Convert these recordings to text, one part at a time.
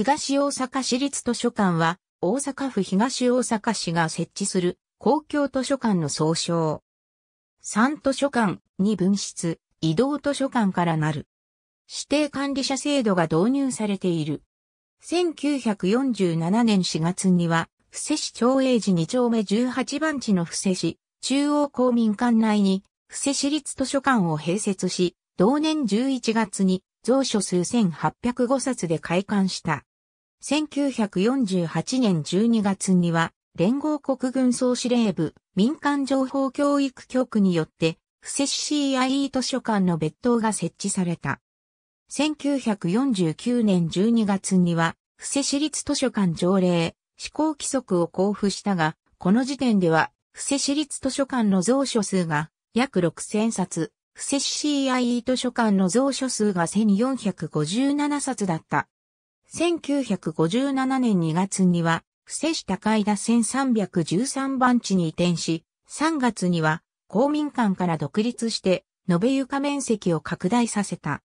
東大阪市立図書館は、大阪府東大阪市が設置する公共図書館の総称。3図書館に分室、移動図書館からなる。指定管理者制度が導入されている。1947年4月には、布施市町営寺2丁目18番地の布施市、中央公民館内に、布施市立図書館を併設し、同年11月に、蔵書数1805冊で開館した。1948年12月には、連合国軍総司令部民間情報教育局によって、布施 CIE 図書館の別棟が設置された。1949年12月には、布施市立図書館条例、施行規則を交付したが、この時点では、布施市立図書館の蔵書数が約6000冊、布施 CIE 図書館の蔵書数が1457冊だった。1957年2月には、伏せ市高井田1 313番地に移転し、3月には公民館から独立して、延べ床面積を拡大させた。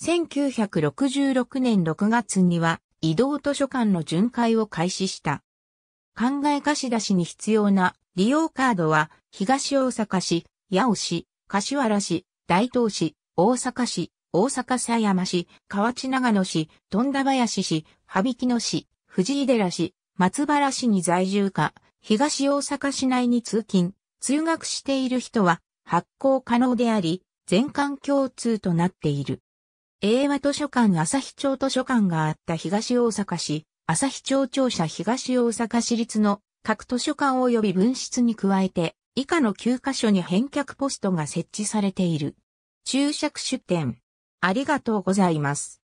1966年6月には、移動図書館の巡回を開始した。考え貸し出しに必要な利用カードは、東大阪市、八尾市、柏原市、大東市、大阪市、大阪狭山市、河内長野市、富田林市、羽曳野市、藤井寺市、松原市に在住か、東大阪市内に通勤、通学している人は発行可能であり、全館共通となっている。英和図書館朝日町図書館があった東大阪市、朝日町庁舎東大阪市立の各図書館及び分室に加えて、以下の9カ所に返却ポストが設置されている。注釈出典。ありがとうございます。